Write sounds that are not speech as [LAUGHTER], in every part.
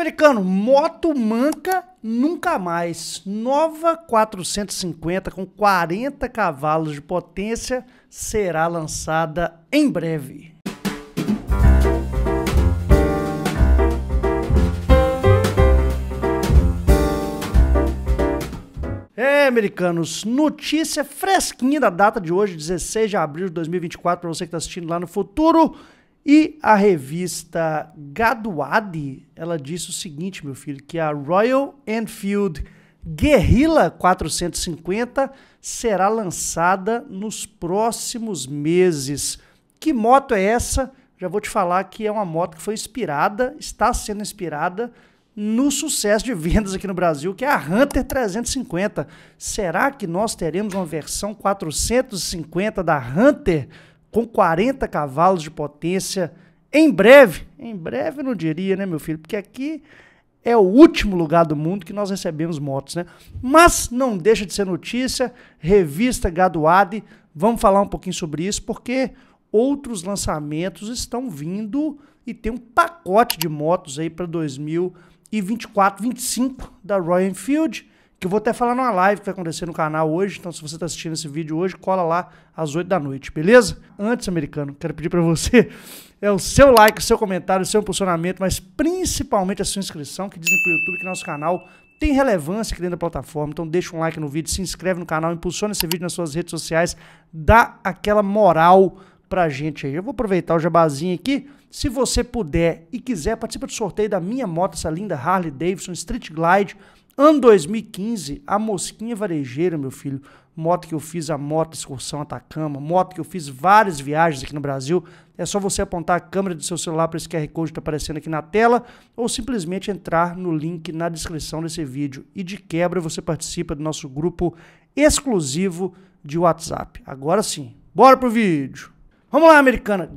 americano, moto manca nunca mais. Nova 450 com 40 cavalos de potência será lançada em breve. É, americanos, notícia fresquinha da data de hoje, 16 de abril de 2024, para você que está assistindo lá no futuro. E a revista Gaduade, ela disse o seguinte, meu filho, que a Royal Enfield Guerrilla 450 será lançada nos próximos meses. Que moto é essa? Já vou te falar que é uma moto que foi inspirada, está sendo inspirada no sucesso de vendas aqui no Brasil, que é a Hunter 350. Será que nós teremos uma versão 450 da Hunter? com 40 cavalos de potência em breve. Em breve eu não diria, né, meu filho? Porque aqui é o último lugar do mundo que nós recebemos motos, né? Mas não deixa de ser notícia, revista graduada. vamos falar um pouquinho sobre isso, porque outros lançamentos estão vindo e tem um pacote de motos aí para 2024, 25 da Royal Enfield que eu vou até falar numa live que vai acontecer no canal hoje. Então, se você está assistindo esse vídeo hoje, cola lá às 8 da noite, beleza? Antes, americano, quero pedir para você [LAUGHS] é o seu like, o seu comentário, o seu impulsionamento, mas principalmente a sua inscrição, que dizem para o YouTube que nosso canal tem relevância aqui dentro da plataforma. Então, deixa um like no vídeo, se inscreve no canal, impulsiona esse vídeo nas suas redes sociais, dá aquela moral para a gente aí. Eu vou aproveitar o jabazinho aqui. Se você puder e quiser, participa do sorteio da minha moto, essa linda Harley Davidson Street Glide Ano 2015, a Mosquinha Varejeira, meu filho, moto que eu fiz, a moto excursão Atacama, moto que eu fiz várias viagens aqui no Brasil, é só você apontar a câmera do seu celular para esse QR Code que está aparecendo aqui na tela ou simplesmente entrar no link na descrição desse vídeo. E de quebra você participa do nosso grupo exclusivo de WhatsApp. Agora sim, bora pro vídeo! Vamos lá, americana!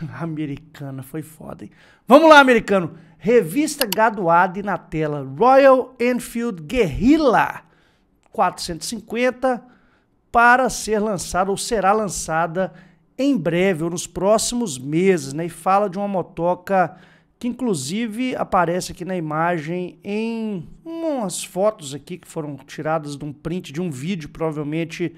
[LAUGHS] Americana, foi foda, hein? Vamos lá, americano. Revista graduada e na tela. Royal Enfield Guerrilla 450 para ser lançada ou será lançada em breve ou nos próximos meses, né? E fala de uma motoca que inclusive aparece aqui na imagem em umas fotos aqui que foram tiradas de um print de um vídeo, provavelmente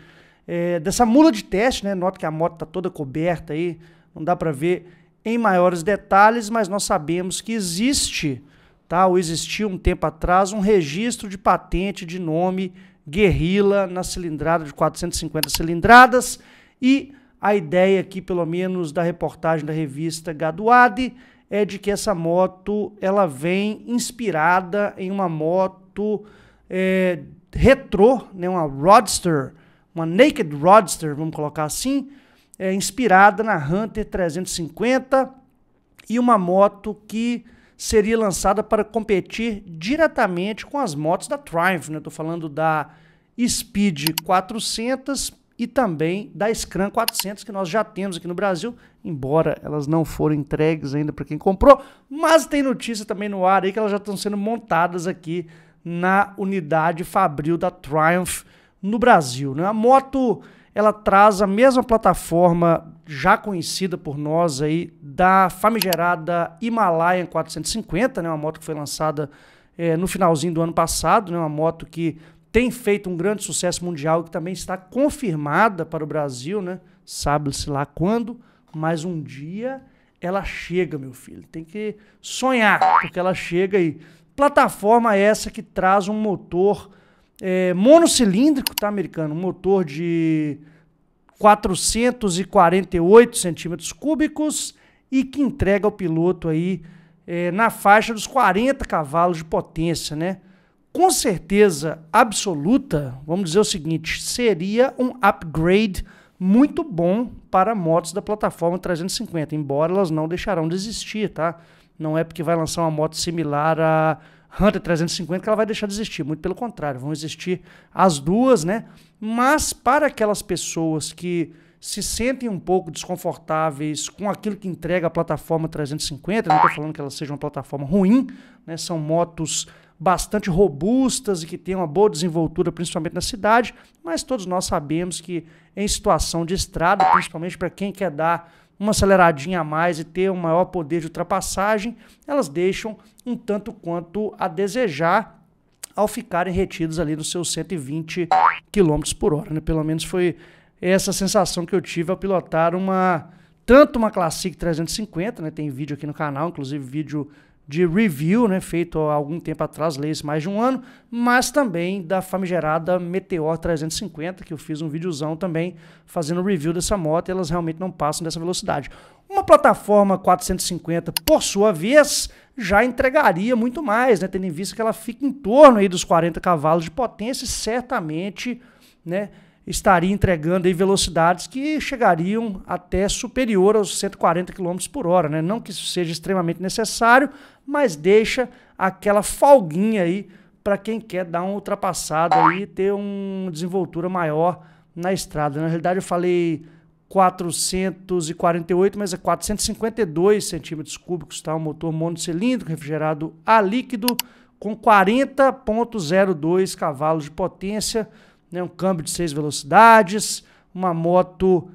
é, dessa mula de teste, né? Nota que a moto tá toda coberta aí não dá para ver em maiores detalhes, mas nós sabemos que existe, tá? Ou existiu um tempo atrás um registro de patente de nome Guerrilla na cilindrada de 450 cilindradas e a ideia aqui, pelo menos da reportagem da revista Gaduade, é de que essa moto ela vem inspirada em uma moto é, retrô, né, uma roadster uma Naked roadster vamos colocar assim, é, inspirada na Hunter 350 e uma moto que seria lançada para competir diretamente com as motos da Triumph. Né? Estou falando da Speed 400 e também da Scram 400 que nós já temos aqui no Brasil, embora elas não foram entregues ainda para quem comprou, mas tem notícia também no ar aí que elas já estão sendo montadas aqui na unidade fabril da Triumph no Brasil. Né? A moto ela traz a mesma plataforma já conhecida por nós aí da famigerada Himalayan 450, né, uma moto que foi lançada é, no finalzinho do ano passado, né, uma moto que tem feito um grande sucesso mundial que também está confirmada para o Brasil, né? Sabe-se lá quando, mas um dia ela chega, meu filho. Tem que sonhar, porque ela chega aí. Plataforma essa que traz um motor é, monocilíndrico, tá, americano? Um motor de 448 centímetros cúbicos e que entrega ao piloto aí é, na faixa dos 40 cavalos de potência, né? Com certeza absoluta, vamos dizer o seguinte, seria um upgrade muito bom para motos da plataforma 350, embora elas não deixarão de existir, tá? Não é porque vai lançar uma moto similar a Hunter 350 que ela vai deixar de existir. Muito pelo contrário, vão existir as duas, né? Mas para aquelas pessoas que se sentem um pouco desconfortáveis com aquilo que entrega a plataforma 350, não estou falando que ela seja uma plataforma ruim, né? São motos bastante robustas e que têm uma boa desenvoltura, principalmente na cidade, mas todos nós sabemos que em situação de estrada, principalmente para quem quer dar uma aceleradinha a mais e ter um maior poder de ultrapassagem, elas deixam um tanto quanto a desejar ao ficarem retidos ali nos seus 120 km por hora. Né? Pelo menos foi essa sensação que eu tive ao pilotar uma tanto uma Classic 350, né? tem vídeo aqui no canal, inclusive vídeo de review, né, feito há algum tempo atrás, leis mais de um ano, mas também da famigerada Meteor 350, que eu fiz um videozão também fazendo review dessa moto, e elas realmente não passam dessa velocidade. Uma plataforma 450, por sua vez, já entregaria muito mais, né, tendo em vista que ela fica em torno aí dos 40 cavalos de potência, e certamente, né, estaria entregando aí velocidades que chegariam até superior aos 140 km por hora. Né? Não que isso seja extremamente necessário, mas deixa aquela folguinha aí para quem quer dar uma ultrapassada e ter uma desenvoltura maior na estrada. Né? Na realidade, eu falei 448, mas é 452 centímetros cúbicos, tá? Um motor monocilíndrico refrigerado a líquido com 40.02 cavalos de potência né? um câmbio de seis velocidades, uma moto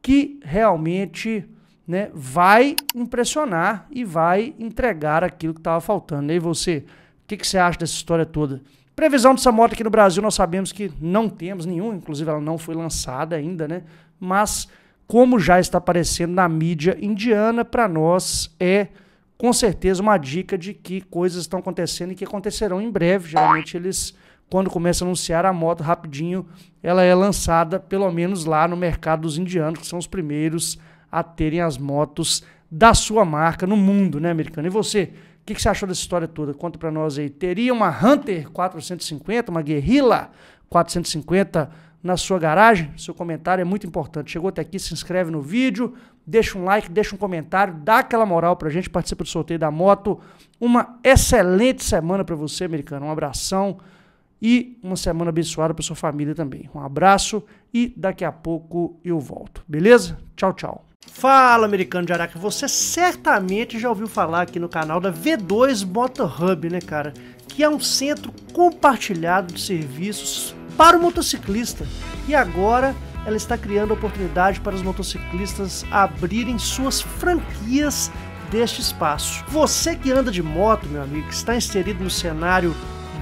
que realmente né, vai impressionar e vai entregar aquilo que estava faltando. E aí você, o que, que você acha dessa história toda? Previsão dessa moto aqui no Brasil nós sabemos que não temos nenhum, inclusive ela não foi lançada ainda, né? Mas como já está aparecendo na mídia indiana, para nós é com certeza uma dica de que coisas estão acontecendo e que acontecerão em breve. Geralmente eles quando começa a anunciar a moto, rapidinho ela é lançada, pelo menos lá no mercado dos indianos, que são os primeiros a terem as motos da sua marca no mundo, né, americano? E você, o que, que, você achou dessa história toda? Conta para nós aí. Teria uma Hunter 450, uma Guerrilla 450 na sua garagem? Seu comentário é muito importante. Chegou até aqui, se inscreve no vídeo, deixa um like, deixa um comentário, dá aquela moral pra gente, participa do sorteio da moto. Uma excelente semana para você, americano. Um abração e uma semana abençoada para sua família também. Um abraço e daqui a pouco eu volto, beleza? Tchau, tchau. Fala, americano de Araca, você certamente já ouviu falar aqui no canal da V2 Motor Hub, né, cara? Que é um centro compartilhado de serviços para o motociclista. E agora ela está criando oportunidade para os motociclistas abrirem suas franquias deste espaço. Você que anda de moto, meu amigo, que está inserido no cenário